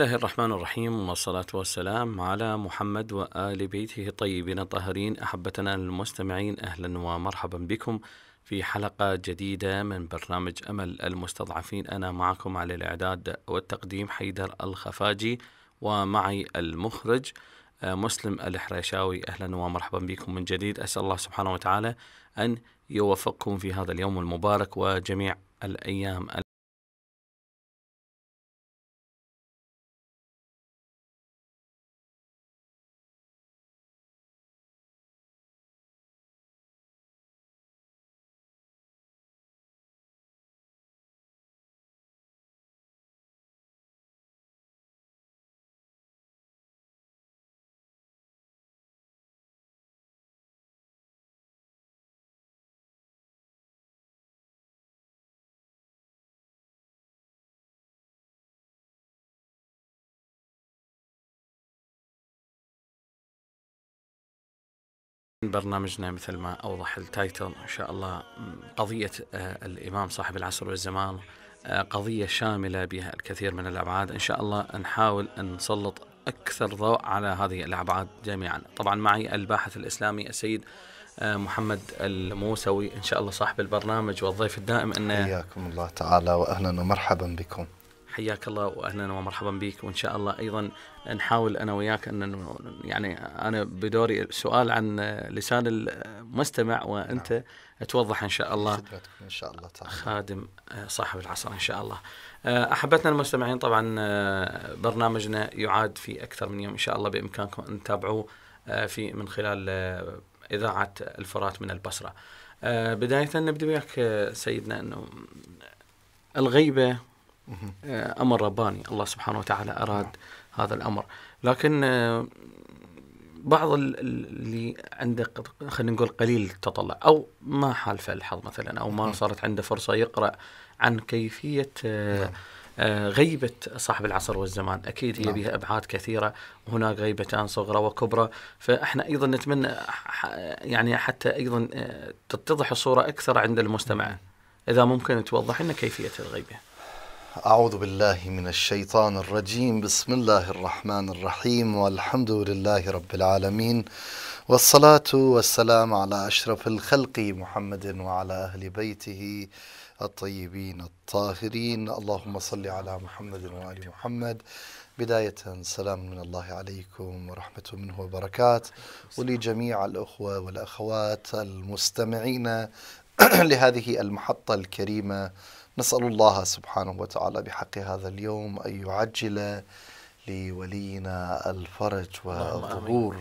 الله الرحمن الرحيم والصلاة والسلام على محمد وآل بيته الطيبين الطاهرين أحبتنا المستمعين أهلا ومرحبا بكم في حلقة جديدة من برنامج أمل المستضعفين أنا معكم على الإعداد والتقديم حيدر الخفاجي ومعي المخرج آه، مسلم الحريشاوي أهلا ومرحبا بكم من جديد أسأل الله سبحانه وتعالى أن يوفقكم في هذا اليوم المبارك وجميع الأيام برنامجنا مثل ما أوضح التايتل إن شاء الله قضية آه، الإمام صاحب العصر والزمان آه، قضية شاملة بها الكثير من الأبعاد إن شاء الله نحاول أن نسلط أكثر ضوء على هذه الأبعاد جميعا طبعا معي الباحث الإسلامي السيد آه، محمد الموسوي إن شاء الله صاحب البرنامج والضيف الدائم أنه حياكم الله تعالى وأهلا ومرحبا بكم حياك الله واهلا ومرحبا بك وان شاء الله ايضا نحاول انا وياك ان يعني انا بدوري سؤال عن لسان المستمع وانت نعم. توضح ان شاء الله ان شاء الله تعالى خادم صاحب العصر ان شاء الله آه، احبتنا المستمعين طبعا آه، برنامجنا يعاد في اكثر من يوم ان شاء الله بامكانكم ان تتابعوه آه، في من خلال اذاعه الفرات من البصره بدايه نبدا وياك سيدنا انه الغيبه آه، امر رباني الله سبحانه وتعالى اراد هذا الامر لكن آه، بعض اللي عنده خلينا نقول قليل التطلع او ما حالفه الحظ مثلا او ما صارت عنده فرصه يقرا عن كيفيه آه، نعم. غيبة صاحب العصر والزمان أكيد هي نعم. بها أبعاد كثيرة وهناك غيبتان صغرى وكبرى فإحنا أيضا نتمنى يعني حتى أيضا تتضح الصورة أكثر عند المستمع إذا ممكن توضح لنا كيفية الغيبة أعوذ بالله من الشيطان الرجيم بسم الله الرحمن الرحيم والحمد لله رب العالمين والصلاة والسلام على أشرف الخلق محمد وعلى أهل بيته الطيبين الطاهرين اللهم صل على محمد وآل محمد بداية سلام من الله عليكم ورحمة منه وبركات ولجميع الأخوة والأخوات المستمعين لهذه المحطة الكريمة نسأل الله سبحانه وتعالى بحق هذا اليوم أن يعجل لولينا الفرج والظهور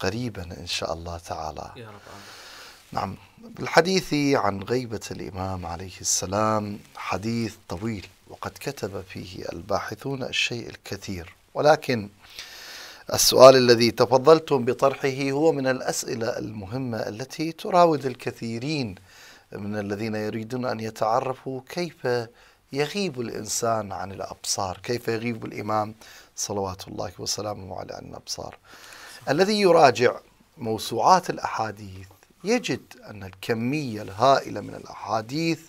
قريبا إن شاء الله تعالى يا رب آمين. نعم بالحديث عن غيبة الإمام عليه السلام حديث طويل وقد كتب فيه الباحثون الشيء الكثير ولكن السؤال الذي تفضلتم بطرحه هو من الأسئلة المهمة التي تراود الكثيرين من الذين يريدون أن يتعرفوا كيف يغيب الإنسان عن الأبصار كيف يغيب الإمام صلوات الله وسلامه عليه عن الأبصار الذي يراجع موسوعات الأحاديث يجد أن الكمية الهائلة من الأحاديث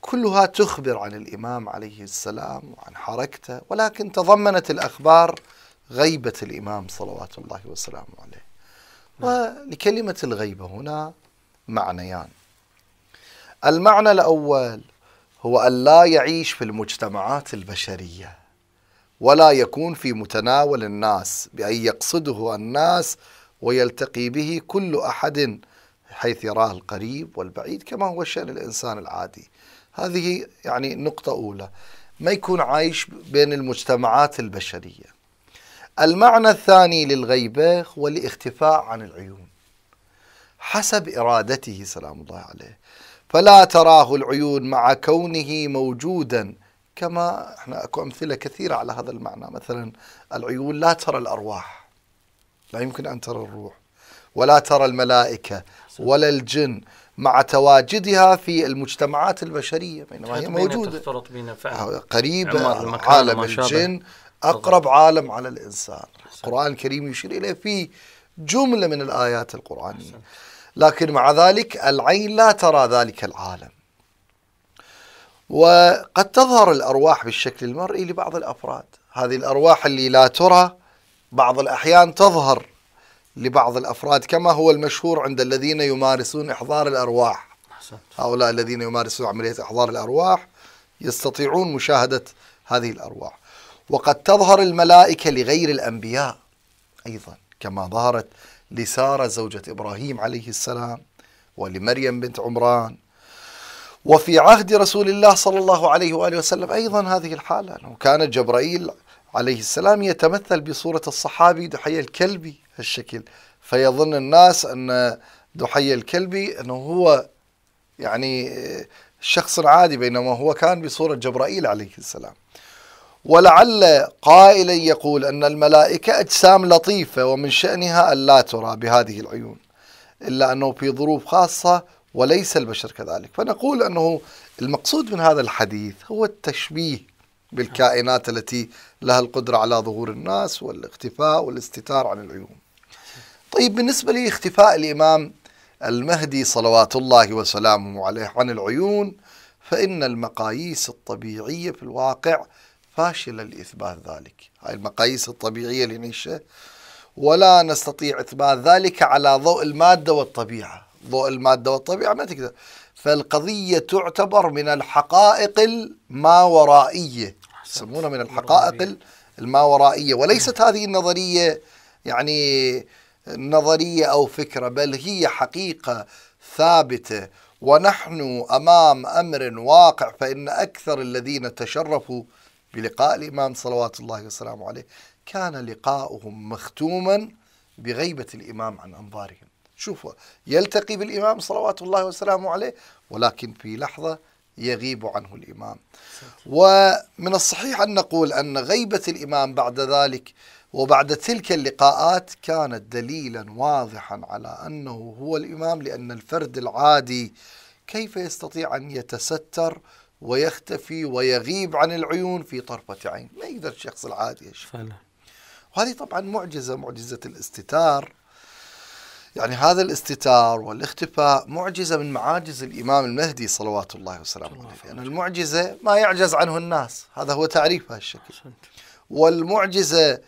كلها تخبر عن الإمام عليه السلام وعن حركته ولكن تضمنت الأخبار غيبة الإمام صلوات الله وسلامه عليه نعم. ولكلمة الغيبة هنا معنيان المعنى الأول هو أن لا يعيش في المجتمعات البشرية ولا يكون في متناول الناس بأن يقصده الناس ويلتقي به كل أحد حيث يراه القريب والبعيد كما هو شأن الإنسان العادي هذه يعني نقطة أولى ما يكون عايش بين المجتمعات البشرية المعنى الثاني للغيبة هو الاختفاء عن العيون حسب إرادته سلام الله عليه فلا تراه العيون مع كونه موجودا كما احنا اكو امثله كثيره على هذا المعنى مثلا العيون لا ترى الارواح لا يمكن ان ترى الروح ولا ترى الملائكه ولا الجن مع تواجدها في المجتمعات البشريه بينما هي موجوده تختلط بين فعلا آه، قريبه عالم الجن اقرب عالم على الانسان القران الكريم يشير اليه في جمله من الايات القرانيه لكن مع ذلك العين لا ترى ذلك العالم وقد تظهر الأرواح بالشكل المرئي لبعض الأفراد هذه الأرواح اللي لا ترى بعض الأحيان تظهر لبعض الأفراد كما هو المشهور عند الذين يمارسون إحضار الأرواح هؤلاء الذين يمارسون عملية إحضار الأرواح يستطيعون مشاهدة هذه الأرواح وقد تظهر الملائكة لغير الأنبياء أيضا كما ظهرت لساره زوجة ابراهيم عليه السلام ولمريم بنت عمران وفي عهد رسول الله صلى الله عليه واله وسلم ايضا هذه الحاله انه كان جبرائيل عليه السلام يتمثل بصوره الصحابي دحي الكلبي هالشكل فيظن الناس ان دحي الكلبي انه هو يعني شخص عادي بينما هو كان بصوره جبرائيل عليه السلام ولعل قائلا يقول أن الملائكة أجسام لطيفة ومن شأنها ألا ترى بهذه العيون إلا أنه في ظروف خاصة وليس البشر كذلك فنقول أنه المقصود من هذا الحديث هو التشبيه بالكائنات التي لها القدرة على ظهور الناس والاختفاء والاستتار عن العيون طيب بالنسبة لاختفاء الإمام المهدي صلوات الله وسلامه عليه عن العيون فإن المقاييس الطبيعية في الواقع فاشلة لإثبات ذلك هاي المقاييس الطبيعية اللي نعيشها ولا نستطيع إثبات ذلك على ضوء المادة والطبيعة ضوء المادة والطبيعة ما تقدر فالقضية تعتبر من الحقائق الماورائية يسمونها من الحقائق الماورائية وليست هذه النظرية يعني نظرية أو فكرة بل هي حقيقة ثابتة ونحن أمام أمر واقع فإن أكثر الذين تشرفوا بلقاء الإمام صلوات الله وسلامه عليه كان لقاؤهم مختوما بغيبة الإمام عن أنظارهم شوفوا يلتقي بالإمام صلوات الله وسلامه عليه ولكن في لحظة يغيب عنه الإمام ومن الصحيح أن نقول أن غيبة الإمام بعد ذلك وبعد تلك اللقاءات كانت دليلا واضحا على أنه هو الإمام لأن الفرد العادي كيف يستطيع أن يتستر ويختفي ويغيب عن العيون في طرفة عين ما يقدر الشخص العادي وهذه طبعا معجزة معجزة الاستتار يعني هذا الاستتار والاختفاء معجزة من معاجز الإمام المهدي صلوات الله وسلامه عليه يعني المعجزة ما يعجز عنه الناس هذا هو تعريف هالشكل والمعجزة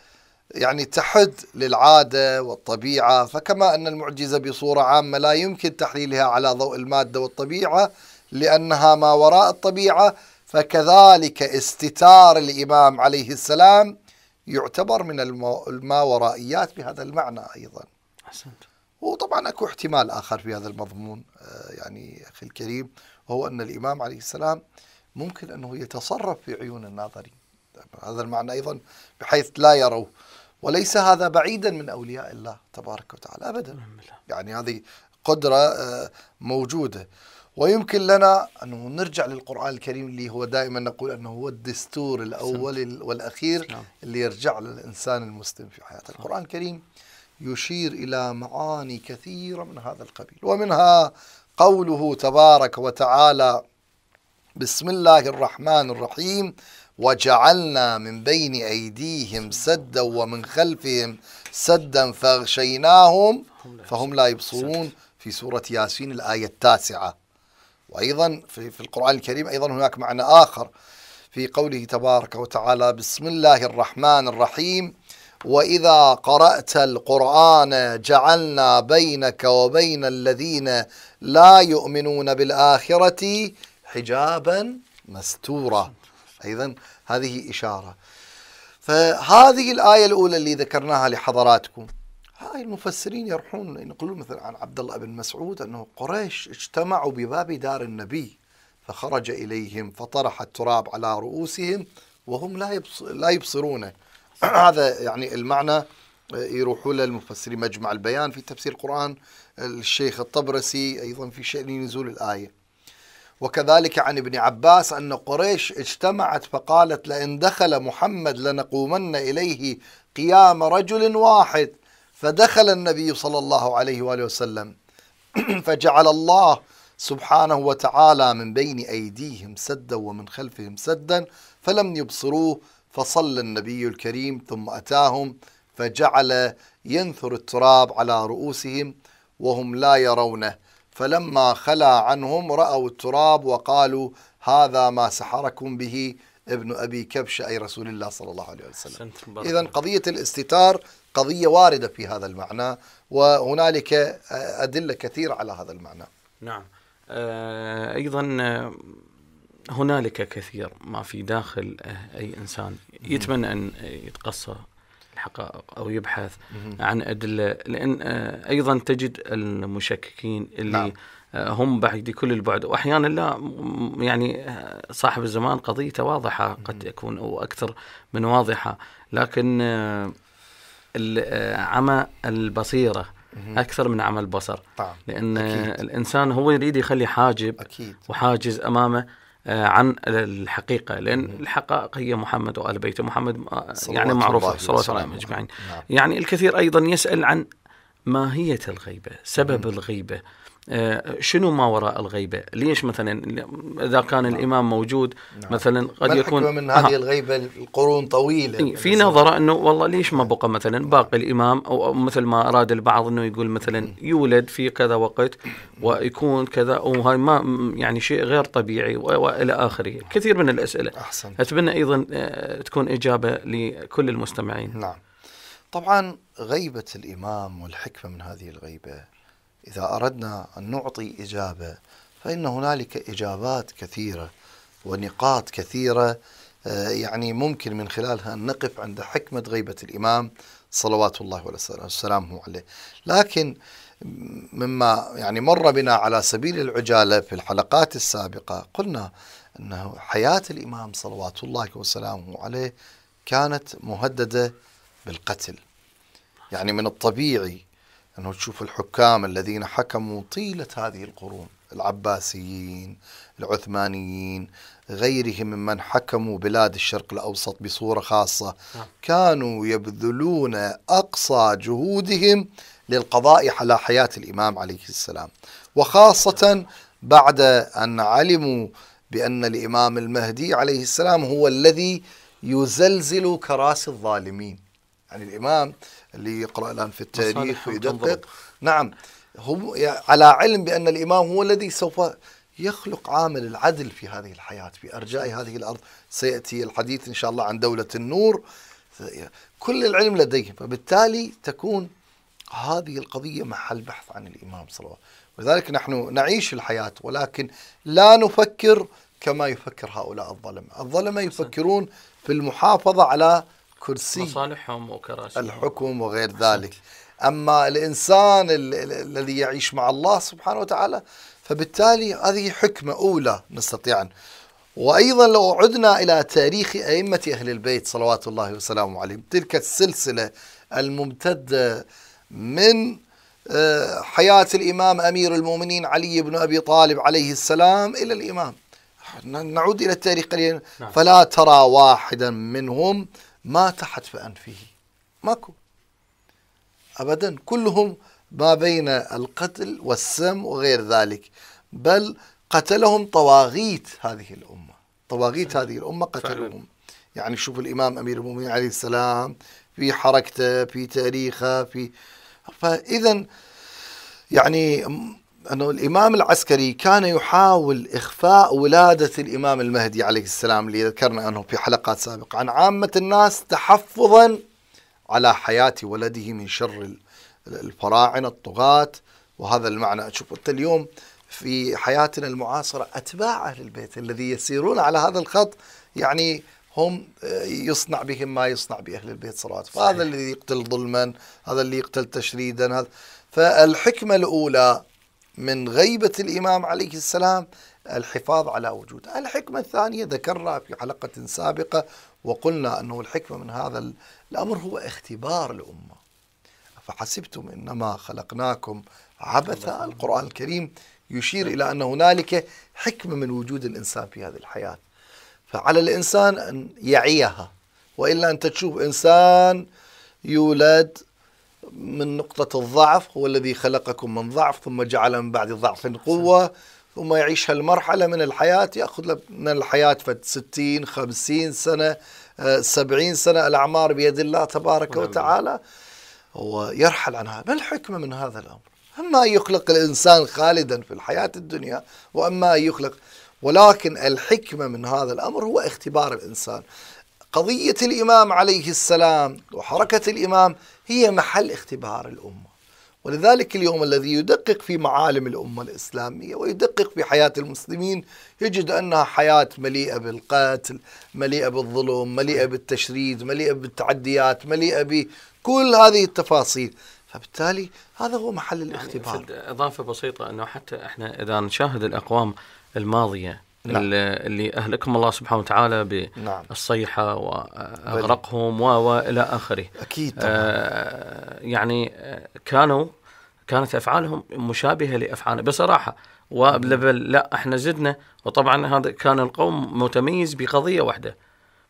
يعني تحد للعادة والطبيعة فكما أن المعجزة بصورة عامة لا يمكن تحليلها على ضوء المادة والطبيعة لأنها ما وراء الطبيعة فكذلك استتار الإمام عليه السلام يعتبر من الماورائيات بهذا المعنى أيضا احسنت. وطبعا أكو احتمال آخر في هذا المضمون آه، يعني أخي الكريم وهو أن الإمام عليه السلام ممكن أنه يتصرف في عيون الناظرين هذا المعنى أيضا بحيث لا يروه وليس هذا بعيدا من أولياء الله تبارك وتعالى أبدا نعم يعني هذه قدرة آه، موجودة ويمكن لنا أنه نرجع للقرآن الكريم اللي هو دائما نقول أنه هو الدستور الأول والأخير اللي يرجع للإنسان المسلم في حياته القرآن الكريم يشير إلى معاني كثيرة من هذا القبيل ومنها قوله تبارك وتعالى بسم الله الرحمن الرحيم وجعلنا من بين أيديهم سدا ومن خلفهم سدا فاغشيناهم فهم لا يبصرون في سورة ياسين الآية التاسعة وأيضا في, في القرآن الكريم أيضا هناك معنى آخر في قوله تبارك وتعالى بسم الله الرحمن الرحيم وإذا قرأت القرآن جعلنا بينك وبين الذين لا يؤمنون بالآخرة حجابا مستورا أيضا هذه إشارة فهذه الآية الأولى اللي ذكرناها لحضراتكم هؤلاء المفسرين يروحون ينقلون مثلا عن عبد الله بن مسعود انه قريش اجتمعوا بباب دار النبي فخرج اليهم فطرح التراب على رؤوسهم وهم لا لا يبصرونه هذا يعني المعنى آه، يروحوا له المفسرين مجمع البيان في تفسير القرآن الشيخ الطبرسي أيضا في شأن نزول الآية وكذلك عن ابن عباس أن قريش اجتمعت فقالت لئن دخل محمد لنقومن إليه قيام رجل واحد فدخل النبي صلى الله عليه وآله وسلم فجعل الله سبحانه وتعالى من بين أيديهم سدا ومن خلفهم سدا فلم يبصروه فصلى النبي الكريم ثم أتاهم فجعل ينثر التراب على رؤوسهم وهم لا يرونه فلما خلا عنهم رأوا التراب وقالوا هذا ما سحركم به ابن أبي كبش أي رسول الله صلى الله عليه وسلم إذا قضية الاستتار قضية واردة في هذا المعنى وهنالك أدلة كثيرة على هذا المعنى نعم آه، أيضا آه، هنالك كثير ما في داخل آه، أي إنسان يتمنى أن يتقصى الحقائق او يبحث عن ادله لان ايضا تجد المشككين اللي نعم. هم بعيد كل البعد واحيانا لا يعني صاحب الزمان قضيته واضحه قد يكون او اكثر من واضحه لكن آه، عمى البصيره اكثر من عمى البصر طبعا. لان أكيد. الانسان هو يريد يخلي حاجب أكيد. وحاجز امامه آه، عن الحقيقة لأن مم. الحقائق هي محمد وآل بيته محمد آه، يعني معروفة صلوات الله عليه أجمعين نعم. يعني الكثير أيضا يسأل عن ماهية الغيبة سبب مم. الغيبة آه، شنو ما وراء الغيبه؟ ليش مثلا اذا كان نعم. الامام موجود نعم. مثلا قد يكون من هذه آه. الغيبه القرون طويله إيه، في نظره انه والله ليش ما بقى مثلا باقي الامام او مثل ما اراد البعض انه يقول مثلا يولد في كذا وقت ويكون كذا وهاي ما يعني شيء غير طبيعي والى اخره، كثير من الاسئله احسن اتمنى ايضا آه، تكون اجابه لكل المستمعين. نعم. طبعا غيبه الامام والحكمه من هذه الغيبه إذا أردنا أن نعطي إجابة فإن هنالك إجابات كثيرة ونقاط كثيرة آه، يعني ممكن من خلالها أن نقف عند حكمة غيبة الإمام صلوات الله وسلامه عليه لكن مما يعني مر بنا على سبيل العجالة في الحلقات السابقة قلنا أنه حياة الإمام صلوات الله وسلامه عليه كانت مهددة بالقتل يعني من الطبيعي أنه تشوف الحكام الذين حكموا طيلة هذه القرون العباسيين العثمانيين غيرهم ممن حكموا بلاد الشرق الأوسط بصورة خاصة نعم. كانوا يبذلون أقصى جهودهم للقضاء على حياة الإمام عليه السلام وخاصة بعد أن علموا بأن الإمام المهدي عليه السلام هو الذي يزلزل كراسي الظالمين يعني الإمام اللي يقرأ الآن في التاريخ ويدقق نعم هو على علم بأن الإمام هو الذي سوف يخلق عامل العدل في هذه الحياة في أرجاء هذه الأرض سيأتي الحديث إن شاء الله عن دولة النور كل العلم لديه فبالتالي تكون هذه القضية محل بحث عن الإمام صلى الله عليه وسلم ولذلك نحن نعيش الحياة ولكن لا نفكر كما يفكر هؤلاء الظلمة الظلمة يفكرون في المحافظة على كرسي مصالحهم وكراسي الحكم وغير ذلك أما الإنسان الذي يعيش مع الله سبحانه وتعالى فبالتالي هذه حكمة أولى نستطيع أن وأيضا لو عدنا إلى تاريخ أئمة أهل البيت صلوات الله وسلامه عليهم تلك السلسلة الممتدة من آه، حياة الإمام أمير المؤمنين علي بن أبي طالب عليه السلام إلى الإمام نعود إلى التاريخ قليلا نعم. فلا ترى واحدا منهم ما تحت في أنفه ماكو أبدا كلهم ما بين القتل والسم وغير ذلك بل قتلهم طواغيت هذه الأمة طواغيت هذه الأمة قتلهم يعني شوف الإمام أمير المؤمنين عليه السلام في حركته في تاريخه في فإذا يعني أنه الإمام العسكري كان يحاول إخفاء ولادة الإمام المهدي عليه السلام اللي ذكرنا أنه في حلقات سابقة عن عامة الناس تحفظا على حياة ولده من شر الفراعنة الطغاة وهذا المعنى شوف أنت اليوم في حياتنا المعاصرة أتباع أهل البيت الذي يسيرون على هذا الخط يعني هم آه، يصنع بهم ما يصنع بأهل البيت صراحة فهذا الذي يقتل ظلما هذا اللي يقتل تشريدا هذا فالحكمة الأولى من غيبة الإمام عليه السلام الحفاظ على وجود الحكمة الثانية ذكرها في حلقة سابقة وقلنا أنه الحكمة من هذا الأمر هو اختبار الأمة أفحسبتم إنما خلقناكم عبثا القرآن الكريم يشير إلى أن هنالك حكمة من وجود الإنسان في هذه الحياة فعلى الإنسان أن يعيها وإلا أنت تشوف إنسان يولد من نقطة الضعف هو الذي خلقكم من ضعف ثم جعل من بعد ضعف قوة ثم يعيش هالمرحلة من الحياة يأخذ من الحياة فت 60 50 سنة 70 آه، سنة الأعمار بيد الله تبارك وتعالى هو يرحل عنها ما الحكمة من هذا الأمر أما أن يخلق الإنسان خالدا في الحياة الدنيا وأما أن يخلق ولكن الحكمة من هذا الأمر هو اختبار الإنسان قضية الإمام عليه السلام وحركة الإمام هي محل اختبار الأمة ولذلك اليوم الذي يدقق في معالم الأمة الإسلامية ويدقق في حياة المسلمين يجد أنها حياة مليئة بالقتل مليئة بالظلم مليئة بالتشريد مليئة بالتعديات مليئة بكل هذه التفاصيل فبالتالي هذا هو محل يعني الاختبار يعني إضافة بسيطة أنه حتى إحنا إذا نشاهد الأقوام الماضية نعم. اللي اهلكهم الله سبحانه وتعالى بالصيحه نعم. واغرقهم والى اخره اكيد طبعا. آه يعني كانوا كانت افعالهم مشابهه لافعال بصراحه لا احنا زدنا وطبعا هذا كان القوم متميز بقضيه واحده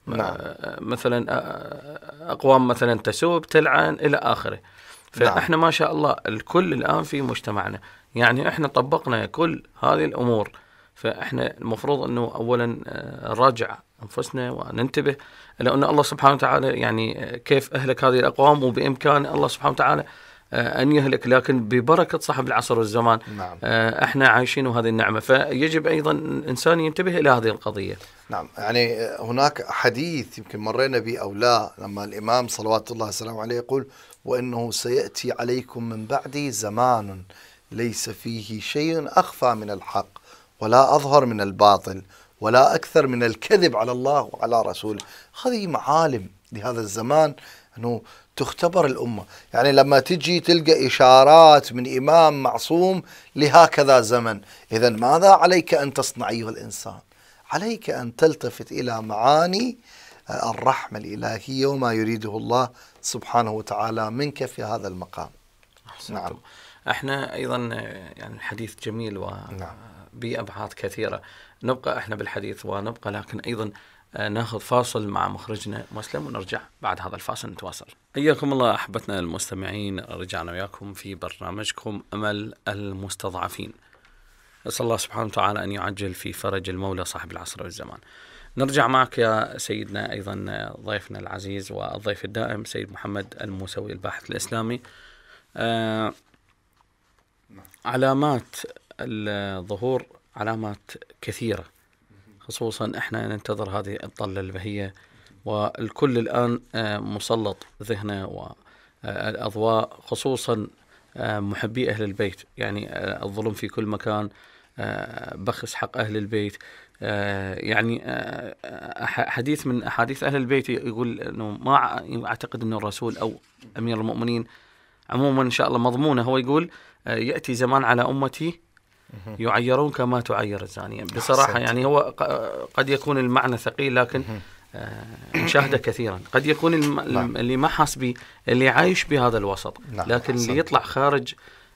نعم. آه، مثلا آه، اقوام مثلا تسوب تلعن الى اخره نعم. فاحنا نعم. ما شاء الله الكل الان في مجتمعنا يعني احنا طبقنا كل هذه الامور فاحنا المفروض انه اولا آه، نراجع انفسنا وننتبه لان الله سبحانه وتعالى يعني آه، كيف اهلك هذه الاقوام وبامكان الله سبحانه وتعالى آه، ان يهلك لكن ببركه صاحب العصر والزمان نعم. احنا عايشين هذه النعمه فيجب ايضا الانسان ينتبه الى هذه القضيه. نعم يعني هناك حديث يمكن مرينا به او لا لما الامام صلوات الله وسلامه عليه يقول وانه سياتي عليكم من بعدي زمان ليس فيه شيء اخفى من الحق ولا أظهر من الباطل ولا أكثر من الكذب على الله وعلى رسوله هذه معالم لهذا الزمان أنه تختبر الأمة يعني لما تجي تلقى إشارات من إمام معصوم لهكذا زمن إذا ماذا عليك أن تصنع أيها الإنسان عليك أن تلتفت إلى معاني آه، الرحمة الإلهية وما يريده الله سبحانه وتعالى منك في هذا المقام أحسنتم. نعم احنا ايضا آه، يعني الحديث جميل و نعم. بأبعاد كثيرة نبقى احنا بالحديث ونبقى لكن أيضا آه، ناخذ فاصل مع مخرجنا مسلم ونرجع بعد هذا الفاصل نتواصل حياكم الله أحبتنا المستمعين رجعنا وياكم في برنامجكم أمل المستضعفين أسأل الله سبحانه وتعالى أن يعجل في فرج المولى صاحب العصر والزمان نرجع معك يا سيدنا أيضا آه، ضيفنا العزيز والضيف الدائم سيد محمد الموسوي الباحث الإسلامي آه علامات الظهور علامات كثيرة خصوصا احنا ننتظر هذه الطلة البهية والكل الآن آه، مسلط ذهنه والأضواء خصوصا آه، محبي أهل البيت يعني آه، الظلم في كل مكان بخس حق أهل البيت يعني حديث من أحاديث أهل البيت يقول أنه ما أعتقد أنه الرسول أو أمير المؤمنين عموما إن شاء الله مضمونة هو يقول يأتي زمان على أمتي يعيرون كما تعير الزانية بصراحة يعني هو قد يكون المعنى ثقيل لكن آه، مشاهده كثيرا قد يكون نعم. اللي ما حاس به اللي عايش بهذا الوسط نعم. لكن اللي يطلع خارج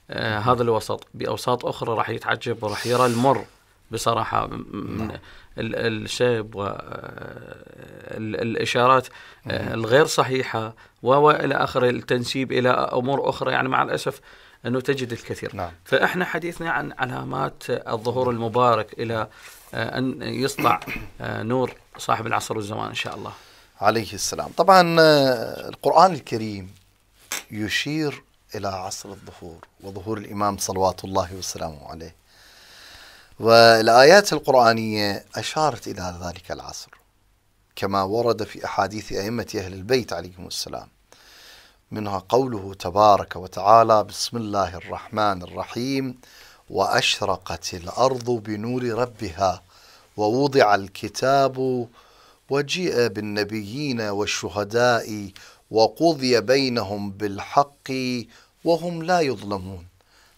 آه، هذا الوسط باوساط اخرى راح يتعجب وراح يرى المر بصراحه من نعم. الشيب والاشارات آه، الغير صحيحه والى اخره التنسيب الى امور اخرى يعني مع الاسف أنه تجد الكثير نعم. فإحنا حديثنا عن علامات الظهور المبارك إلى آه، أن يصنع آه، نور صاحب العصر والزمان إن شاء الله عليه السلام طبعا آه، القرآن الكريم يشير إلى عصر الظهور وظهور الإمام صلوات الله وسلامه عليه والآيات القرآنية أشارت إلى ذلك العصر كما ورد في أحاديث أئمة أهل البيت عليهم السلام منها قوله تبارك وتعالى بسم الله الرحمن الرحيم واشرقت الارض بنور ربها ووضع الكتاب وجيء بالنبيين والشهداء وقضي بينهم بالحق وهم لا يظلمون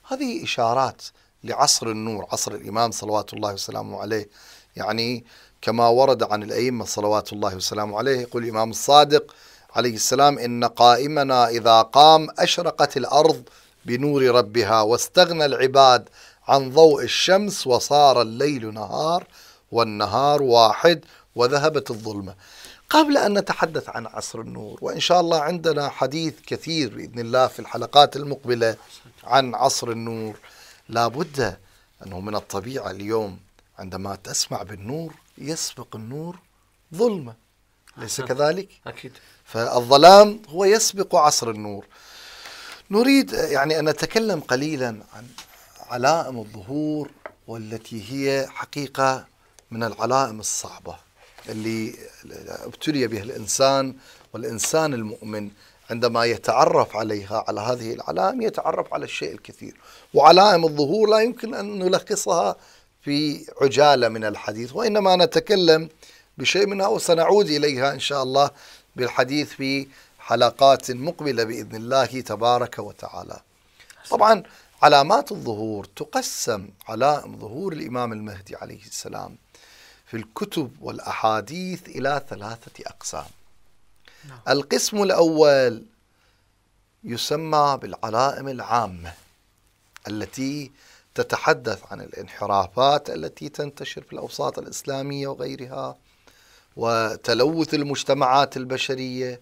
هذه اشارات لعصر النور عصر الامام صلوات الله وسلامه عليه يعني كما ورد عن الائمه صلوات الله وسلامه عليه يقول الامام الصادق عليه السلام إن قائمنا إذا قام أشرقت الأرض بنور ربها واستغنى العباد عن ضوء الشمس وصار الليل نهار والنهار واحد وذهبت الظلمة قبل أن نتحدث عن عصر النور وإن شاء الله عندنا حديث كثير بإذن الله في الحلقات المقبلة عن عصر النور لابد أنه من الطبيعة اليوم عندما تسمع بالنور يسبق النور ظلمة ليس كذلك؟ أكيد فالظلام هو يسبق عصر النور نريد يعني أن نتكلم قليلا عن علائم الظهور والتي هي حقيقة من العلائم الصعبة اللي ابتلي بها الإنسان والإنسان المؤمن عندما يتعرف عليها على هذه العلائم يتعرف على الشيء الكثير وعلائم الظهور لا يمكن أن نلخصها في عجالة من الحديث وإنما نتكلم بشيء منها وسنعود إليها إن شاء الله بالحديث في حلقات مقبلة بإذن الله تبارك وتعالى طبعا علامات الظهور تقسم على ظهور الإمام المهدي عليه السلام في الكتب والأحاديث إلى ثلاثة أقسام نعم. القسم الأول يسمى بالعلائم العامة التي تتحدث عن الانحرافات التي تنتشر في الأوساط الإسلامية وغيرها وتلوث المجتمعات البشريه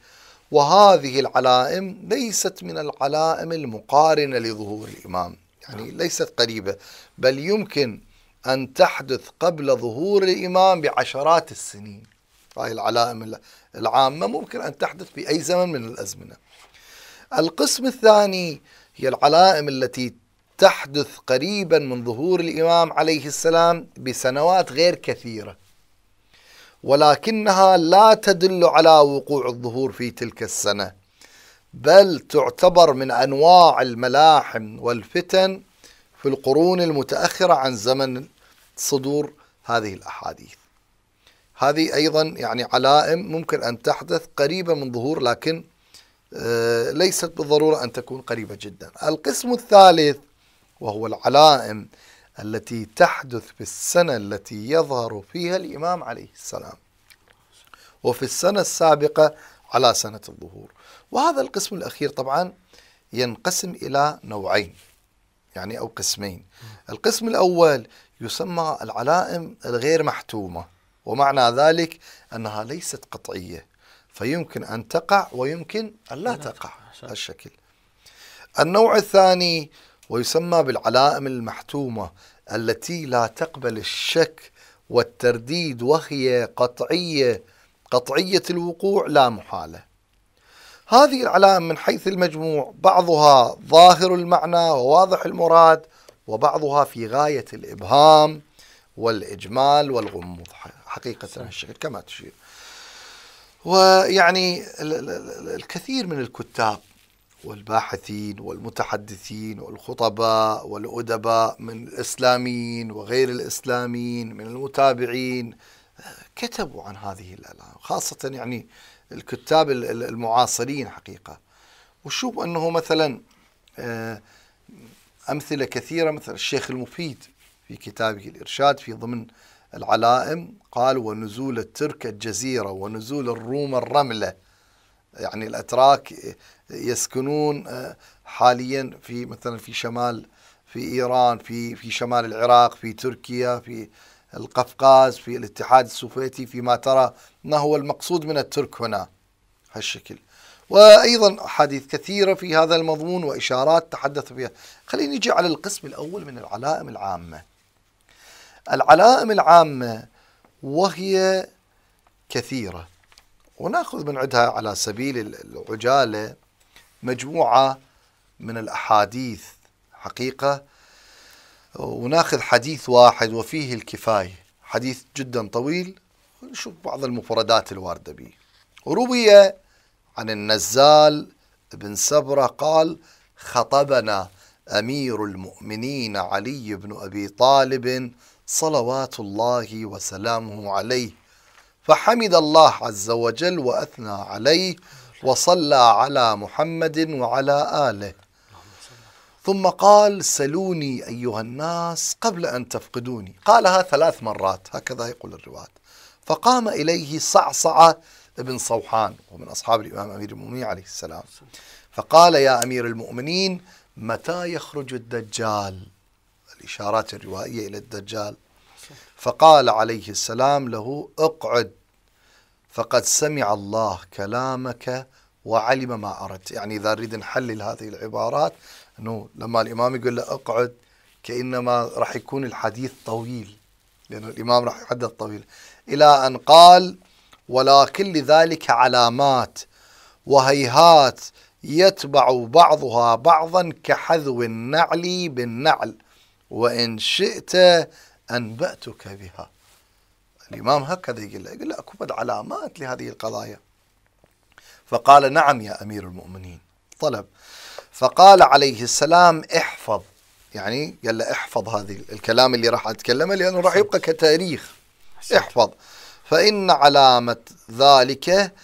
وهذه العلائم ليست من العلائم المقارنه لظهور الامام يعني نعم. ليست قريبه بل يمكن ان تحدث قبل ظهور الامام بعشرات السنين هاي العلائم العامه ممكن ان تحدث في اي زمن من الازمنه القسم الثاني هي العلائم التي تحدث قريبا من ظهور الامام عليه السلام بسنوات غير كثيره ولكنها لا تدل على وقوع الظهور في تلك السنة بل تعتبر من أنواع الملاحم والفتن في القرون المتأخرة عن زمن صدور هذه الأحاديث هذه أيضا يعني علائم ممكن أن تحدث قريبة من ظهور لكن آه، ليست بالضرورة أن تكون قريبة جدا القسم الثالث وهو العلائم التي تحدث في السنة التي يظهر فيها الإمام عليه السلام وفي السنة السابقة على سنة الظهور وهذا القسم الأخير طبعا ينقسم إلى نوعين يعني أو قسمين القسم الأول يسمى العلائم الغير محتومة ومعنى ذلك أنها ليست قطعية فيمكن أن تقع ويمكن أن لا تقع الشكل النوع الثاني ويسمى بالعلائم المحتومة التي لا تقبل الشك والترديد وهي قطعية قطعية الوقوع لا محالة هذه العلائم من حيث المجموع بعضها ظاهر المعنى وواضح المراد وبعضها في غاية الإبهام والإجمال والغموض حقيقة الشكل كما تشير ويعني الكثير من الكتاب والباحثين والمتحدثين والخطباء والأدباء من الإسلاميين وغير الإسلاميين من المتابعين كتبوا عن هذه الألام خاصة يعني الكتاب المعاصرين حقيقة وشوف أنه مثلا آه، أمثلة كثيرة مثل الشيخ المفيد في كتابه الإرشاد في ضمن العلائم قال ونزول الترك الجزيرة ونزول الروم الرملة يعني الاتراك يسكنون آه، حاليا في مثلا في شمال في ايران في في شمال العراق في تركيا في القفقاز في الاتحاد السوفيتي فيما ترى ما هو المقصود من الترك هنا هالشكل وايضا احاديث كثيره في هذا المضمون واشارات تحدث فيها خلينا نجي على القسم الاول من العلائم العامه العلائم العامه وهي كثيره وناخذ من عندها على سبيل العجالة مجموعة من الأحاديث حقيقة وناخذ حديث واحد وفيه الكفاية حديث جدا طويل نشوف بعض المفردات الواردة به روي عن النزال بن سبرة قال خطبنا أمير المؤمنين علي بن أبي طالب صلوات الله وسلامه عليه فحمد الله عز وجل وأثنى عليه وصلى على محمد وعلى آله ثم قال سلوني أيها الناس قبل أن تفقدوني قالها ثلاث مرات هكذا يقول الرواة فقام إليه صعصعة ابن صوحان ومن أصحاب الإمام أمير المؤمنين عليه السلام فقال يا أمير المؤمنين متى يخرج الدجال الإشارات الروائية إلى الدجال فقال عليه السلام له اقعد فقد سمع الله كلامك وعلم ما أردت يعني إذا نريد نحلل هذه العبارات أنه لما الإمام يقول له اقعد كإنما راح يكون الحديث طويل لأن الإمام راح يحدث طويل إلى أن قال ولكن لذلك علامات وهيهات يتبع بعضها بعضا كحذو النعل بالنعل وإن شئت أنبأتك بها الإمام هكذا يقول له يقول له أكو علامات لهذه القضايا فقال نعم يا أمير المؤمنين طلب فقال عليه السلام احفظ يعني قال له احفظ هذه الكلام اللي راح أتكلمه لأنه راح يبقى كتاريخ احفظ فإن علامة ذلك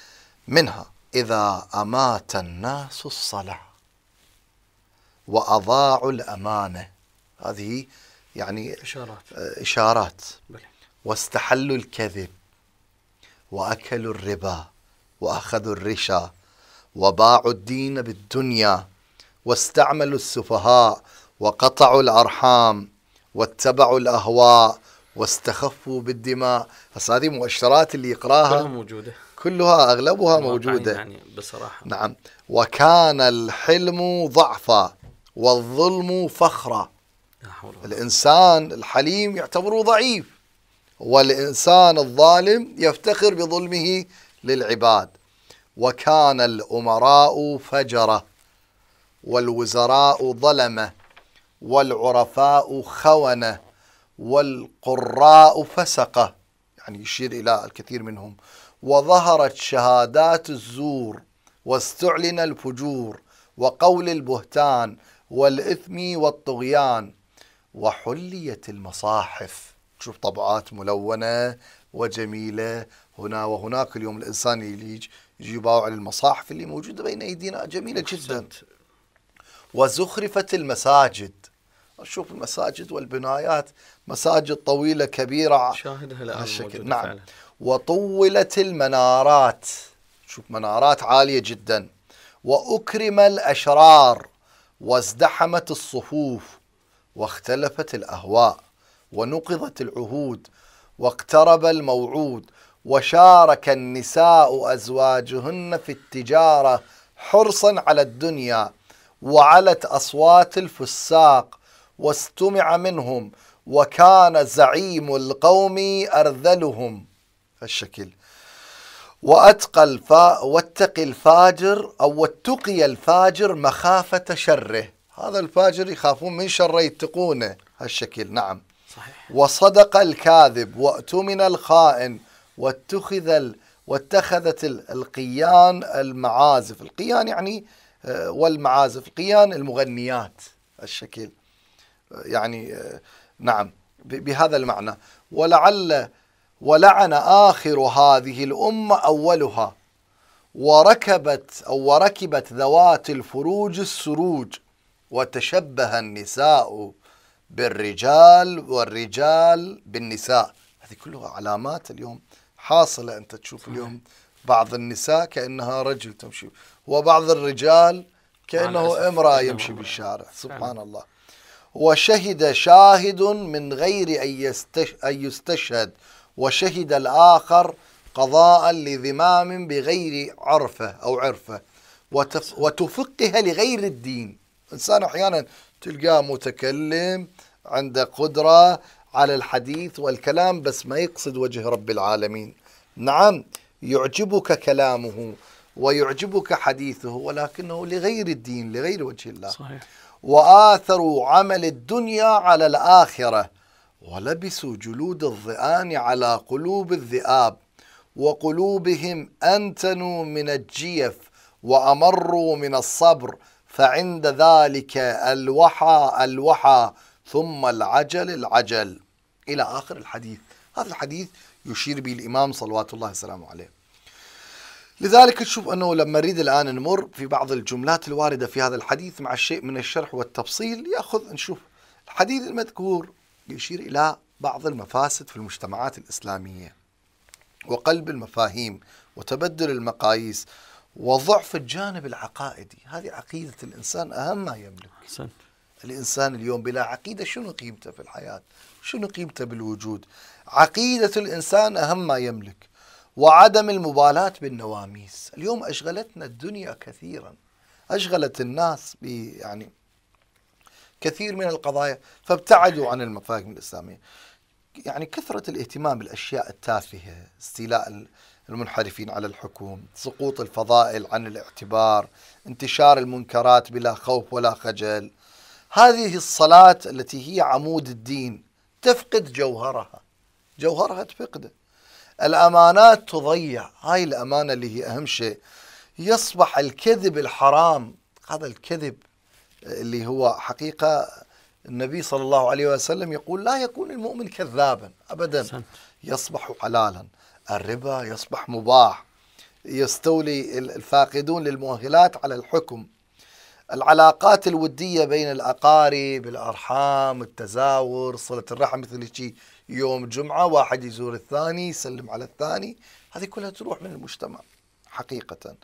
منها إذا أمات الناس الصلاة وأضاعوا الأمانة هذه يعني إشارات آه، إشارات بلي. واستحلوا الكذب واكلوا الربا واخذوا الرشا وباعوا الدين بالدنيا واستعملوا السفهاء وقطعوا الارحام واتبعوا الاهواء واستخفوا بالدماء بس هذه مؤشرات اللي يقراها كلها موجودة كلها أغلبها موجودة يعني بصراحة نعم وكان الحلم ضعفا والظلم فخرا الإنسان الحليم يعتبره ضعيف والإنسان الظالم يفتخر بظلمه للعباد وكان الأمراء فجرة والوزراء ظلمة والعرفاء خونة والقراء فسقة يعني يشير إلى الكثير منهم وظهرت شهادات الزور واستعلن الفجور وقول البهتان والإثم والطغيان وحليت المصاحف تشوف طبعات ملونة وجميلة هنا وهناك اليوم الإنسان اللي يجي على المصاحف اللي موجودة بين أيدينا جميلة جدا وزخرفت المساجد شوف المساجد والبنايات مساجد طويلة كبيرة شاهدها الآن الشكل نعم وطولت المنارات شوف منارات عالية جدا وأكرم الأشرار وازدحمت الصفوف واختلفت الأهواء ونقضت العهود واقترب الموعود وشارك النساء ازواجهن في التجاره حرصا على الدنيا وعلت اصوات الفساق واستمع منهم وكان زعيم القوم ارذلهم الشكل واتقى الفا واتقي الفاجر او واتقي الفاجر مخافه شره هذا الفاجر يخافون من شره يتقونه هالشكل نعم وصدق الكاذب واؤتمن الخائن واتخذ واتخذت القيان المعازف القيان يعني آه، والمعازف القيان المغنيات الشكل آه، يعني آه، نعم بهذا المعنى ولعل ولعن آخر هذه الأمة أولها وركبت أو وركبت ذوات الفروج السروج وتشبه النساء بالرجال والرجال بالنساء هذه كلها علامات اليوم حاصلة أنت تشوف صحيح. اليوم بعض النساء كأنها رجل تمشي وبعض الرجال كأنه امرأة يمشي بالشارع سبحان الله وشهد شاهد من غير أن يستشهد وشهد الآخر قضاء لذمام بغير عرفة أو عرفة وتفقه لغير الدين إنسان أحيانا تلقاه متكلم عنده قدرة على الحديث والكلام بس ما يقصد وجه رب العالمين نعم يعجبك كلامه ويعجبك حديثه ولكنه لغير الدين لغير وجه الله صحيح. وآثروا عمل الدنيا على الآخرة ولبسوا جلود الظئان على قلوب الذئاب وقلوبهم أنتنوا من الجيف وأمروا من الصبر فعند ذلك الوحى الوحى ثم العجل العجل إلى آخر الحديث هذا الحديث يشير به الإمام صلوات الله وسلامه عليه لذلك تشوف أنه لما نريد الآن نمر في بعض الجملات الواردة في هذا الحديث مع الشيء من الشرح والتفصيل يأخذ نشوف الحديث المذكور يشير إلى بعض المفاسد في المجتمعات الإسلامية وقلب المفاهيم وتبدل المقاييس وضعف الجانب العقائدي هذه عقيدة الإنسان أهم ما يملك حسنت. الإنسان اليوم بلا عقيدة شنو قيمته في الحياة شنو قيمته بالوجود عقيدة الإنسان أهم ما يملك وعدم المبالاة بالنواميس اليوم أشغلتنا الدنيا كثيرا أشغلت الناس ب يعني كثير من القضايا فابتعدوا عن المفاهيم الإسلامية يعني كثرة الاهتمام بالأشياء التافهة استيلاء المنحرفين على الحكم سقوط الفضائل عن الاعتبار انتشار المنكرات بلا خوف ولا خجل هذه الصلاة التي هي عمود الدين تفقد جوهرها جوهرها تفقده الأمانات تضيع هاي الأمانة اللي هي أهم شيء يصبح الكذب الحرام هذا الكذب اللي هو حقيقة النبي صلى الله عليه وسلم يقول لا يكون المؤمن كذابا أبدا يصبح حلالا الربا يصبح مباح يستولي الفاقدون للمؤهلات على الحكم العلاقات الودية بين الأقارب الأرحام التزاور صلة الرحم مثل شيء يوم جمعة واحد يزور الثاني يسلم على الثاني هذه كلها تروح من المجتمع حقيقة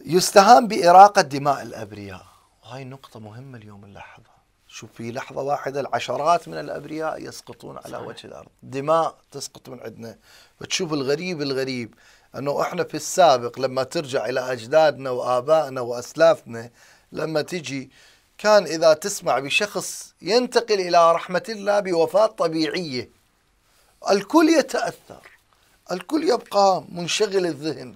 يستهان بإراقة دماء الأبرياء وهي نقطة مهمة اليوم اللحظة شوف في لحظة واحدة العشرات من الأبرياء يسقطون على صحيح. وجه الأرض دماء تسقط من عندنا فتشوف الغريب الغريب انه احنا في السابق لما ترجع الى اجدادنا وابائنا واسلافنا لما تجي كان اذا تسمع بشخص ينتقل الى رحمه الله بوفاه طبيعيه الكل يتاثر الكل يبقى منشغل الذهن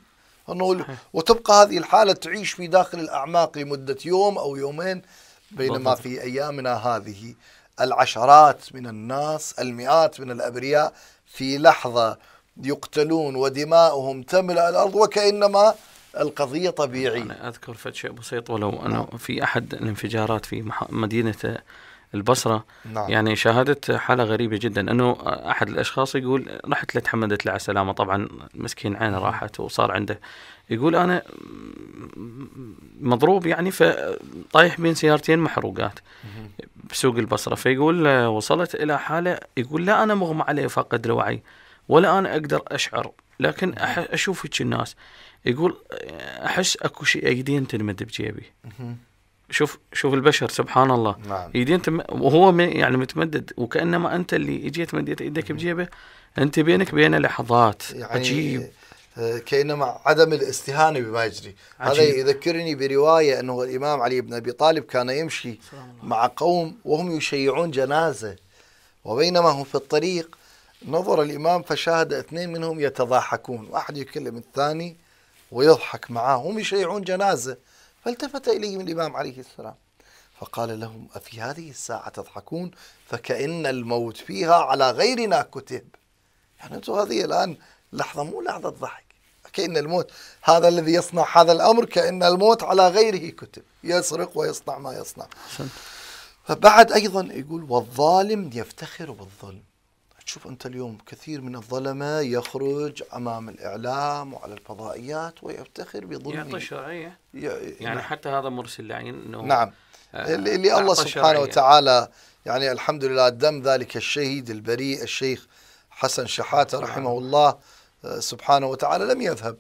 انه وتبقى هذه الحاله تعيش في داخل الاعماق لمده يوم او يومين بينما في ايامنا هذه العشرات من الناس المئات من الابرياء في لحظه يقتلون ودماؤهم تملأ الأرض وكأنما القضية طبيعية أنا أذكر فد شيء بسيط ولو أنا في أحد الانفجارات في مدينة البصرة نعم. يعني شاهدت حالة غريبة جدا أنه أحد الأشخاص يقول رحت لتحمدت له على السلامة طبعا مسكين عينه راحت وصار عنده يقول أنا مضروب يعني فطايح بين سيارتين محروقات بسوق البصرة فيقول وصلت إلى حالة يقول لا أنا مغمى عليه فاقد الوعي ولا انا اقدر اشعر لكن اشوف هيك الناس يقول احس اكو شيء ايدين تنمد بجيبي شوف شوف البشر سبحان الله نعم. ايدين تم... وهو يعني متمدد وكانما انت اللي اجيت مديت ايدك بجيبه انت بينك بين لحظات يعني عجيب آه، كانما عدم الاستهانه بما يجري عجيب. هذا يذكرني بروايه انه الامام علي بن ابي طالب كان يمشي مع قوم وهم يشيعون جنازه وبينما هم في الطريق نظر الإمام فشاهد اثنين منهم يتضاحكون واحد يكلم الثاني ويضحك معاه هم يشيعون جنازة فالتفت إليهم الإمام عليه السلام فقال لهم أفي هذه الساعة تضحكون فكأن الموت فيها على غيرنا كتب يعني أنتم هذه الآن لحظة مو لحظة ضحك كأن الموت هذا الذي يصنع هذا الأمر كأن الموت على غيره كتب يسرق ويصنع ما يصنع فبعد أيضا يقول والظالم يفتخر بالظلم تشوف أنت اليوم كثير من الظلمة يخرج أمام الإعلام وعلى الفضائيات ويفتخر بظلمه يعطي شرعية يعني نعم. حتى هذا مرسل يعني أنه نعم آه اللي الله سبحانه شرعية. وتعالى يعني الحمد لله دم ذلك الشهيد البريء الشيخ حسن شحاتة نعم. رحمه الله آه، سبحانه وتعالى لم يذهب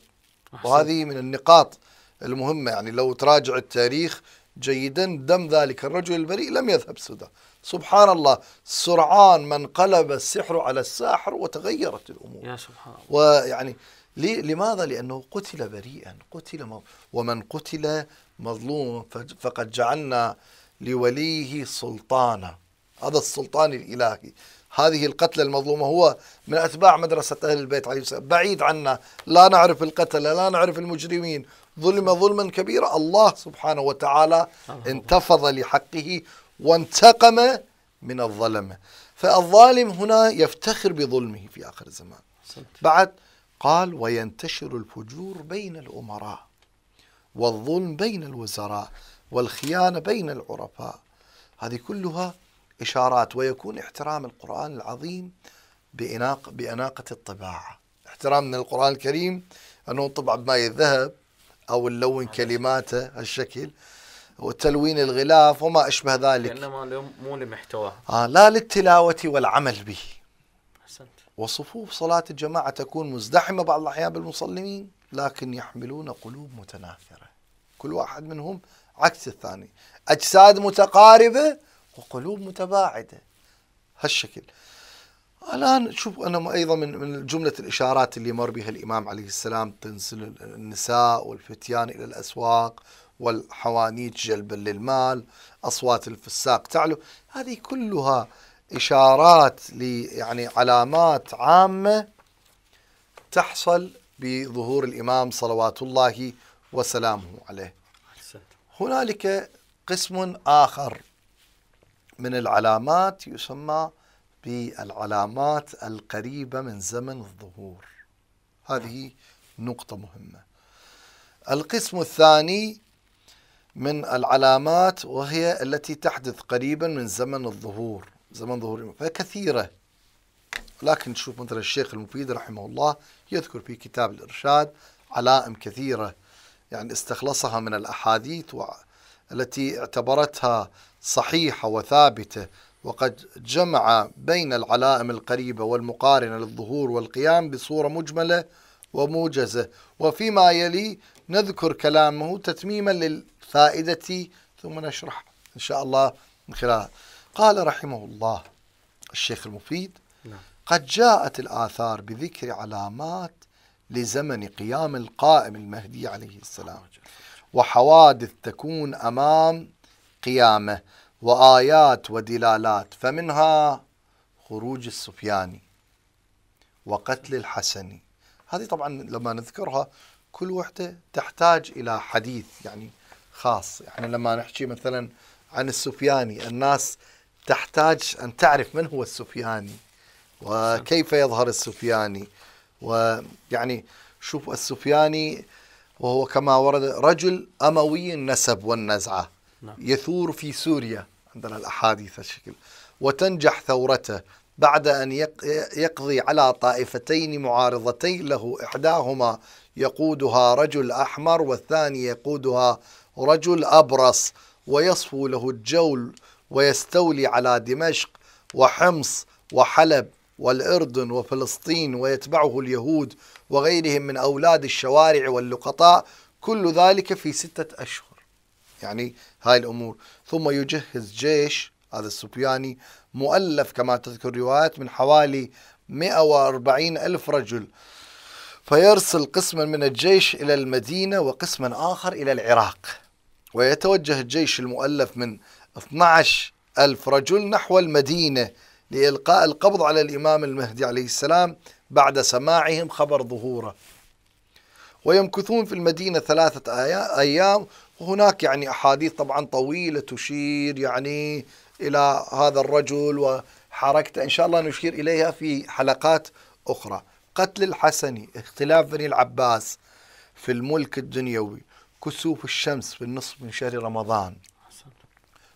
وهذه من النقاط المهمة يعني لو تراجع التاريخ جيدا دم ذلك الرجل البريء لم يذهب سدى سبحان الله سرعان ما انقلب السحر على الساحر وتغيرت الأمور يا سبحان الله ويعني لماذا؟ لأنه قتل بريئا قتل ومن قتل مظلوما فقد جعلنا لوليه سلطانا هذا السلطان الإلهي هذه القتلة المظلومة هو من أتباع مدرسة أهل البيت عليه السلام بعيد عنا لا نعرف القتلة لا نعرف المجرمين ظلم ظلما كبيرا الله سبحانه وتعالى انتفض لحقه وانتقم من الظلمة فالظالم هنا يفتخر بظلمه في آخر الزمان بعد قال وينتشر الفجور بين الأمراء والظلم بين الوزراء والخيانة بين العرفاء هذه كلها إشارات ويكون احترام القرآن العظيم بإناق بأناقة الطباعة احترامنا للقرآن الكريم أنه طبع بماء الذهب او نلون كلماته هالشكل وتلوين الغلاف وما اشبه ذلك انما مو لمحتواه آه لا للتلاوه والعمل به احسنت وصفوف صلاه الجماعه تكون مزدحمه بعض الاحيان بالمصلين لكن يحملون قلوب متناثره كل واحد منهم عكس الثاني اجساد متقاربه وقلوب متباعده هالشكل الآن شوف أنا أيضا من من جملة الإشارات اللي مر بها الإمام عليه السلام تنزل النساء والفتيان إلى الأسواق والحوانيت جلبا للمال أصوات الفساق تعلو هذه كلها إشارات يعني علامات عامة تحصل بظهور الإمام صلوات الله وسلامه عليه هنالك قسم آخر من العلامات يسمى بالعلامات القريبة من زمن الظهور هذه نقطة مهمة القسم الثاني من العلامات وهي التي تحدث قريبا من زمن الظهور زمن ظهور فكثيرة لكن شوف مثلا الشيخ المفيد رحمه الله يذكر في كتاب الإرشاد علائم كثيرة يعني استخلصها من الأحاديث التي اعتبرتها صحيحة وثابتة وقد جمع بين العلائم القريبة والمقارنة للظهور والقيام بصورة مجملة وموجزة وفيما يلي نذكر كلامه تتميما للفائدة ثم نشرح إن شاء الله من خلال قال رحمه الله الشيخ المفيد نعم. قد جاءت الآثار بذكر علامات لزمن قيام القائم المهدي عليه السلام وحوادث تكون أمام قيامه وآيات ودلالات فمنها خروج السفياني وقتل الحسني هذه طبعا لما نذكرها كل وحدة تحتاج إلى حديث يعني خاص يعني لما نحكي مثلا عن السفياني الناس تحتاج أن تعرف من هو السفياني وكيف يظهر السفياني ويعني شوف السفياني وهو كما ورد رجل أموي النسب والنزعة نعم. يثور في سوريا عندنا الأحاديث الشكل وتنجح ثورته بعد أن يقضي على طائفتين معارضتين له إحداهما يقودها رجل أحمر والثاني يقودها رجل أبرص ويصفو له الجول ويستولي على دمشق وحمص وحلب والأردن وفلسطين ويتبعه اليهود وغيرهم من أولاد الشوارع واللقطاء كل ذلك في ستة أشهر يعني هاي الأمور ثم يجهز جيش هذا السفياني مؤلف كما تذكر الروايات من حوالي 140 ألف رجل فيرسل قسما من الجيش إلى المدينة وقسما آخر إلى العراق ويتوجه الجيش المؤلف من 12 ألف رجل نحو المدينة لإلقاء القبض على الإمام المهدي عليه السلام بعد سماعهم خبر ظهوره ويمكثون في المدينة ثلاثة أيام وهناك يعني أحاديث طبعا طويلة تشير يعني إلى هذا الرجل وحركته إن شاء الله نشير إليها في حلقات أخرى قتل الحسني اختلاف بني العباس في الملك الدنيوي كسوف الشمس في النصف من شهر رمضان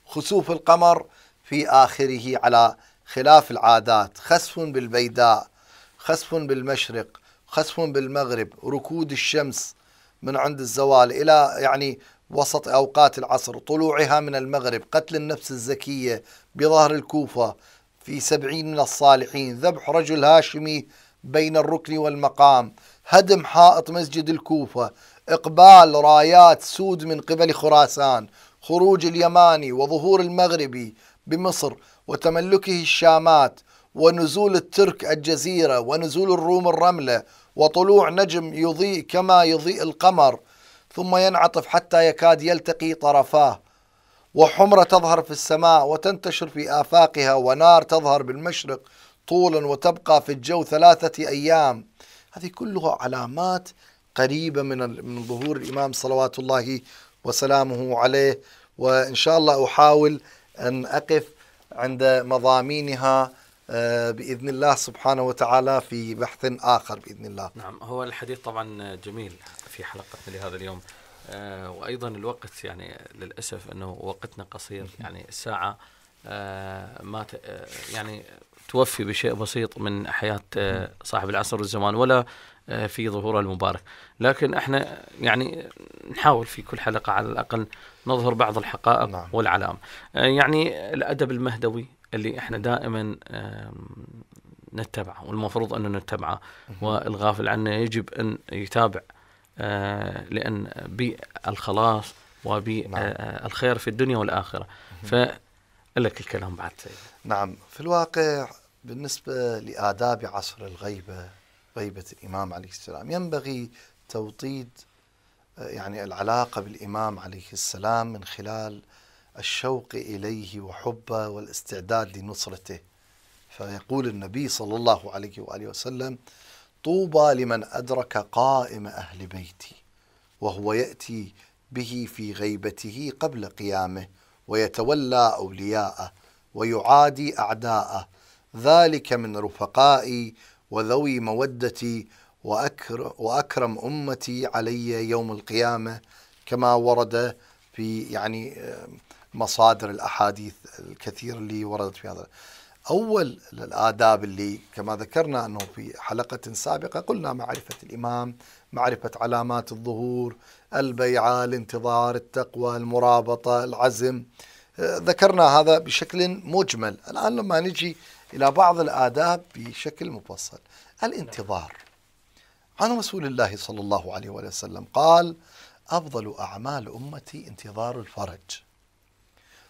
خسوف القمر في آخره على خلاف العادات خسف بالبيداء خسف بالمشرق خسف بالمغرب ركود الشمس من عند الزوال إلى يعني وسط أوقات العصر طلوعها من المغرب قتل النفس الزكية بظهر الكوفة في سبعين من الصالحين ذبح رجل هاشمي بين الركن والمقام هدم حائط مسجد الكوفة إقبال رايات سود من قبل خراسان خروج اليماني وظهور المغربي بمصر وتملكه الشامات ونزول الترك الجزيرة ونزول الروم الرملة وطلوع نجم يضيء كما يضيء القمر ثم ينعطف حتى يكاد يلتقي طرفاه وحمرة تظهر في السماء وتنتشر في آفاقها ونار تظهر بالمشرق طولا وتبقى في الجو ثلاثة أيام هذه كلها علامات قريبة من من ظهور الإمام صلوات الله وسلامه عليه وإن شاء الله أحاول أن أقف عند مضامينها آه، باذن الله سبحانه وتعالى في بحث اخر باذن الله. نعم هو الحديث طبعا جميل في حلقتنا لهذا اليوم آه، وايضا الوقت يعني للاسف انه وقتنا قصير يعني الساعه آه، ما يعني توفي بشيء بسيط من حياه صاحب العصر والزمان ولا في ظهوره المبارك لكن احنا يعني نحاول في كل حلقه على الاقل نظهر بعض الحقائق نعم. والعلام يعني الادب المهدوي اللي احنا دائما نتبعه والمفروض انه نتبعه والغافل عنه يجب ان يتابع آه، لان بالخلاص الخلاص آه، نعم. آه، الخير في الدنيا والاخره فلك الكلام بعد نعم في الواقع بالنسبه لاداب عصر الغيبه غيبه الامام عليه السلام ينبغي توطيد يعني العلاقه بالامام عليه السلام من خلال الشوق إليه وحبه والاستعداد لنصرته فيقول النبي صلى الله عليه وآله وسلم طوبى لمن أدرك قائم أهل بيتي وهو يأتي به في غيبته قبل قيامه ويتولى أولياءه ويعادي أعداءه ذلك من رفقائي وذوي مودتي وأكرم أمتي علي يوم القيامة كما ورد في يعني آه، مصادر الاحاديث الكثير اللي وردت في هذا اول الاداب اللي كما ذكرنا انه في حلقه سابقه قلنا معرفه الامام، معرفه علامات الظهور، البيعه، الانتظار، التقوى، المرابطه، العزم. ذكرنا هذا بشكل مجمل، الان لما نجي الى بعض الاداب بشكل مفصل. الانتظار. عن رسول الله صلى الله عليه وسلم قال: افضل اعمال امتي انتظار الفرج.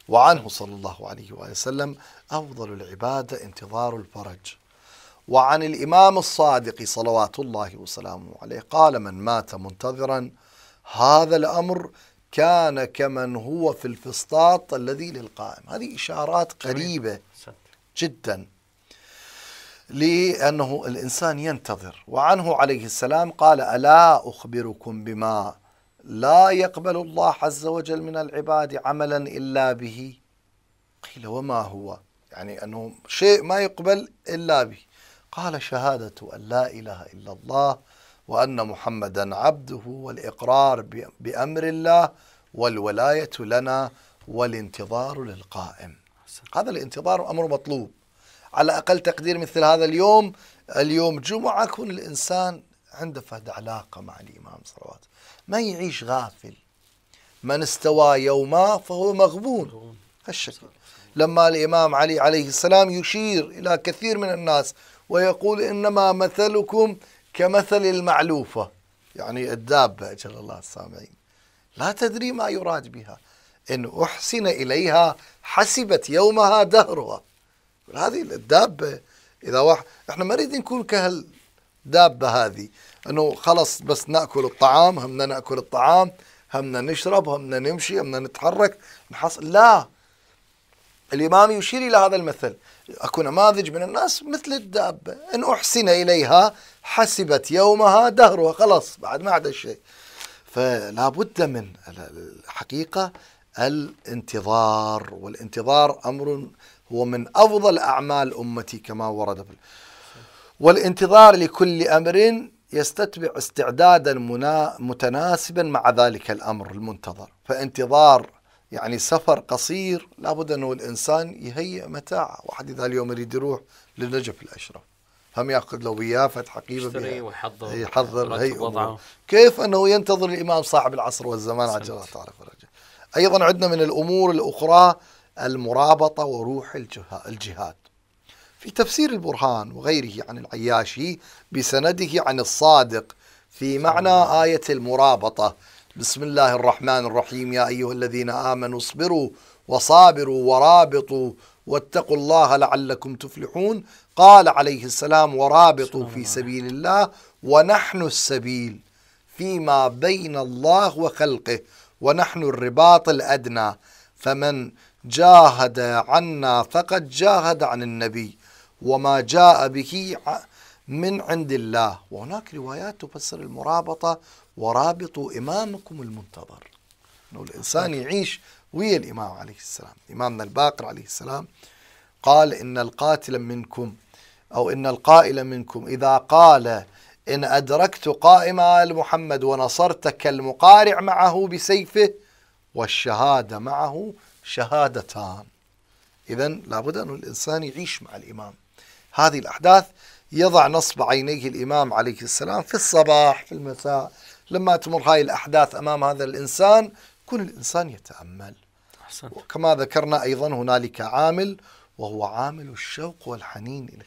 وعنه صلى الله عليه وآله وسلم أفضل العبادة انتظار الفرج وعن الإمام الصادق صلوات الله وسلامه عليه قال من مات منتظرا هذا الأمر كان كمن هو في الفسطاط الذي للقائم هذه إشارات قريبة جدا لأنه الإنسان ينتظر وعنه عليه السلام قال ألا أخبركم بما لا يقبل الله عز وجل من العباد عملا إلا به قيل وما هو يعني أنه شيء ما يقبل إلا به قال شهادة أن لا إله إلا الله وأن محمدا عبده والإقرار بأمر الله والولاية لنا والانتظار للقائم هذا الانتظار أمر مطلوب على أقل تقدير مثل هذا اليوم اليوم جمعة يكون الإنسان عنده فهد علاقة مع الإمام صلوات ما يعيش غافل من استوى يوما فهو مغبون هالشكل لما الإمام علي عليه السلام يشير إلى كثير من الناس ويقول إنما مثلكم كمثل المعلوفة يعني الدابة أجل الله السامعين لا تدري ما يراد بها إن أحسن إليها حسبت يومها دهرها هذه الدابة إذا واحد إحنا ما نريد نكون كهل دابة هذه أنه خلص بس نأكل الطعام همنا نأكل الطعام همنا نشرب همنا نمشي همنا نتحرك نحصل لا الإمام يشير إلى هذا المثل أكو نماذج من الناس مثل الدابة إن أحسن إليها حسبت يومها دهرها خلاص بعد ما عدا شيء فلا بد من الحقيقة الانتظار والانتظار أمر هو من أفضل أعمال أمتي كما ورد في والانتظار لكل امر يستتبع استعدادا متناسبا مع ذلك الامر المنتظر فانتظار يعني سفر قصير لابد انه الانسان يهيئ متاعه واحد اذا اليوم يريد يروح للنجف الاشرف هم ياخذ له وياه فتح قيمه ويحضر إيه، يحضر هي وضعه كيف انه ينتظر الامام صاحب العصر والزمان عجل الله تعالى ايضا عندنا من الامور الاخرى المرابطه وروح الجهاد في تفسير البرهان وغيره عن العياشي بسنده عن الصادق في معنى آية المرابطة بسم الله الرحمن الرحيم يا أيها الذين آمنوا اصبروا وصابروا ورابطوا واتقوا الله لعلكم تفلحون قال عليه السلام ورابطوا في سبيل الله ونحن السبيل فيما بين الله وخلقه ونحن الرباط الأدنى فمن جاهد عنا فقد جاهد عن النبي وما جاء به من عند الله وهناك روايات تفسر المرابطة ورابطوا إمامكم المنتظر أنه الإنسان يعيش ويا الإمام عليه السلام إمامنا الباقر عليه السلام قال إن القاتل منكم أو إن القائل منكم إذا قال إن أدركت قائم آل محمد ونصرتك المقارع معه بسيفه والشهادة معه شهادتان إذا لابد أن الإنسان يعيش مع الإمام هذه الأحداث يضع نصب عينيه الإمام عليه السلام في الصباح في المساء لما تمر هاي الأحداث أمام هذا الإنسان كل الإنسان يتأمل أحسنت. وكما ذكرنا أيضا هنالك عامل وهو عامل الشوق والحنين إلى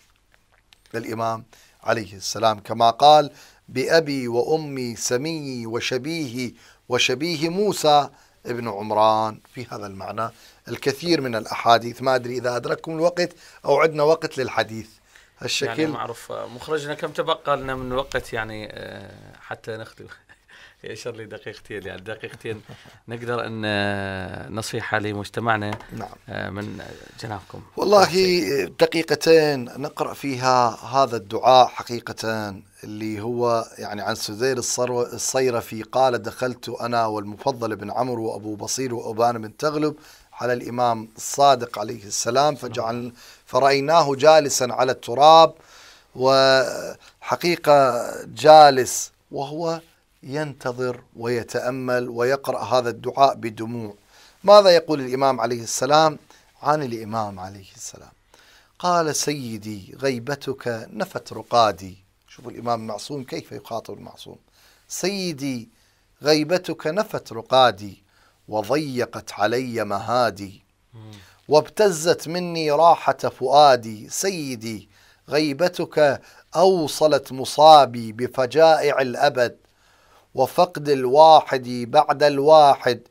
الإمام عليه السلام كما قال بأبي وأمي سمي وشبيهي وشبيه موسى ابن عمران في هذا المعنى الكثير من الأحاديث ما أدري إذا أدرككم الوقت أو عندنا وقت للحديث هالشكل يعني معروف مخرجنا كم تبقى لنا من الوقت يعني آه، حتى نختم يشر لي دقيقتين يعني دقيقتين نقدر ان آه، نصيحه لمجتمعنا نعم. آه، من جنابكم والله دقيقتين نقرا فيها هذا الدعاء حقيقه اللي هو يعني عن سذير الصيرفي قال دخلت انا والمفضل بن عمرو وابو بصير وابان بن تغلب على الإمام الصادق عليه السلام فجعل فرأيناه جالسا على التراب وحقيقة جالس وهو ينتظر ويتأمل ويقرأ هذا الدعاء بدموع ماذا يقول الإمام عليه السلام عن الإمام عليه السلام قال سيدي غيبتك نفت رقادي شوفوا الإمام المعصوم كيف يخاطب المعصوم سيدي غيبتك نفت رقادي وضيقت علي مهادي وابتزت مني راحة فؤادي سيدي غيبتك أوصلت مصابي بفجائع الأبد وفقد الواحد بعد الواحد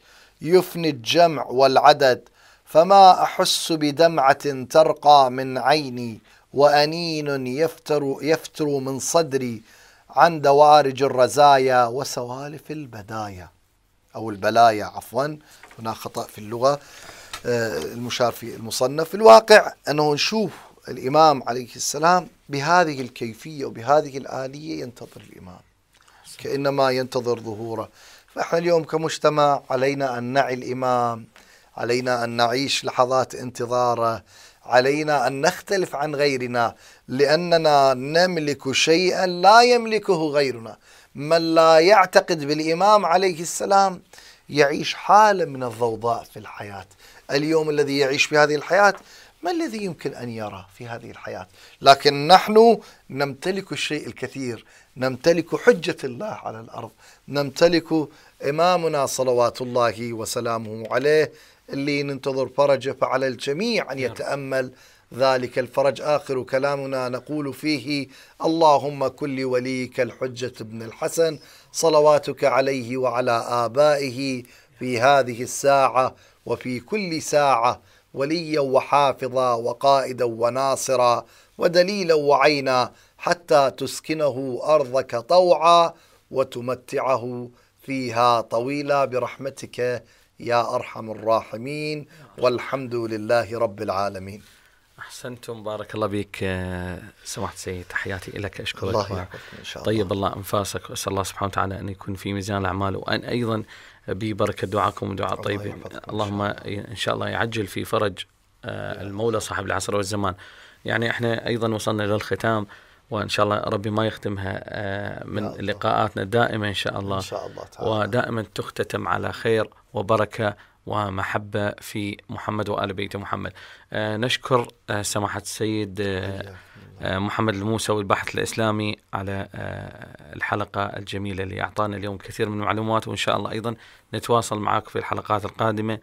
يفني الجمع والعدد فما أحس بدمعة ترقى من عيني وأنين يفتر, يفتر من صدري عن دوارج الرزايا وسوالف البدايا أو البلايا عفوا هنا خطأ في اللغة آه، المشار في المصنف في الواقع أنه نشوف الإمام عليه السلام بهذه الكيفية وبهذه الآلية ينتظر الإمام كإنما ينتظر ظهوره فإحنا اليوم كمجتمع علينا أن نعي الإمام علينا أن نعيش لحظات انتظاره علينا أن نختلف عن غيرنا لأننا نملك شيئا لا يملكه غيرنا من لا يعتقد بالإمام عليه السلام يعيش حالة من الضوضاء في الحياة اليوم الذي يعيش في هذه الحياة ما الذي يمكن أن يرى في هذه الحياة لكن نحن نمتلك الشيء الكثير نمتلك حجة الله على الأرض نمتلك إمامنا صلوات الله وسلامه عليه اللي ننتظر فرجه فعلى الجميع أن نعم. يتأمل ذلك الفرج آخر كلامنا نقول فيه اللهم كن لوليك الحجة بن الحسن صلواتك عليه وعلى آبائه في هذه الساعة وفي كل ساعة وليا وحافظا وقائدا وناصرا ودليلا وعينا حتى تسكنه أرضك طوعا وتمتعه فيها طويلا برحمتك يا أرحم الراحمين والحمد لله رب العالمين احسنتم بارك الله بك آه، سماحه سيد تحياتي لك اشكرك الله يحفظك ان شاء الله طيب الله انفاسك واسال الله سبحانه وتعالى ان يكون في ميزان الاعمال وان ايضا ببركه دعاكم ودعاء طيب اللهم ان شاء الله يعجل في فرج آه، المولى صاحب العصر والزمان يعني احنا ايضا وصلنا للختام وان شاء الله ربي ما يختمها آه، من لقاءاتنا دائما ان شاء الله ان شاء الله تعالى ودائما تختتم على خير وبركه ومحبة في محمد وآل بيت محمد آه، نشكر آه، سماحة السيد آه، محمد الموسوي الباحث الإسلامي على الحلقة الجميلة اللي أعطانا اليوم كثير من المعلومات وإن شاء الله أيضا نتواصل معك في الحلقات القادمة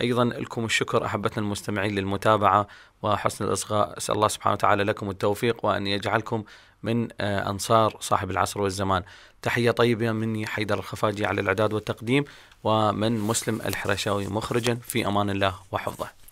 أيضا لكم الشكر أحبتنا المستمعين للمتابعة وحسن الإصغاء أسأل الله سبحانه وتعالى لكم التوفيق وأن يجعلكم من آه، أنصار صاحب العصر والزمان تحية طيبة مني حيدر الخفاجي على الإعداد والتقديم ومن مسلم الحرشاوي مخرجا في أمان الله وحفظه